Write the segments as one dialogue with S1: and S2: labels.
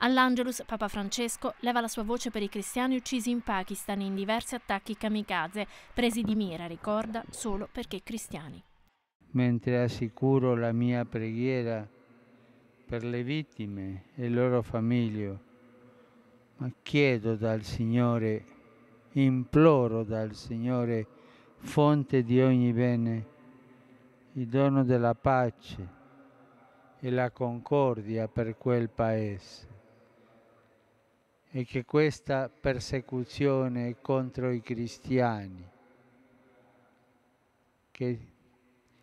S1: All'Angelus Papa Francesco leva la sua voce per i cristiani uccisi in Pakistan in diversi attacchi kamikaze, presi di mira, ricorda, solo perché cristiani.
S2: Mentre assicuro la mia preghiera per le vittime e il loro famiglio, ma chiedo dal Signore, imploro dal Signore, fonte di ogni bene, il dono della pace e la concordia per quel paese e che questa persecuzione contro i cristiani che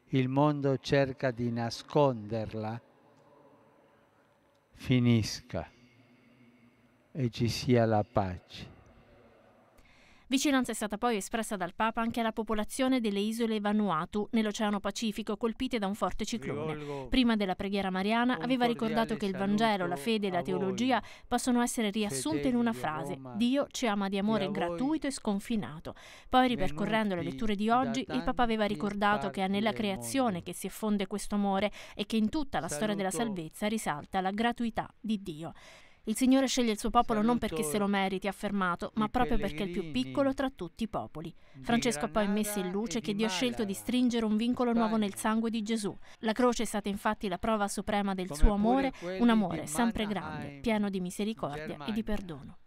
S2: il mondo cerca di nasconderla finisca e ci sia la pace.
S1: Vicinanza è stata poi espressa dal Papa anche alla popolazione delle isole Vanuatu nell'Oceano Pacifico colpite da un forte ciclone. Prima della preghiera mariana aveva ricordato che il Vangelo, la fede e la teologia possono essere riassunte in una frase: Dio ci ama di amore gratuito e sconfinato. Poi ripercorrendo le letture di oggi, il Papa aveva ricordato che è nella creazione che si effonde questo amore e che in tutta la storia della salvezza risalta la gratuità di Dio. Il Signore sceglie il suo popolo non perché se lo meriti, ha affermato, ma proprio perché è il più piccolo tra tutti i popoli. Francesco ha poi messo in luce che Dio ha scelto di stringere un vincolo nuovo nel sangue di Gesù. La croce è stata infatti la prova suprema del suo amore, un amore sempre grande, pieno di misericordia e di perdono.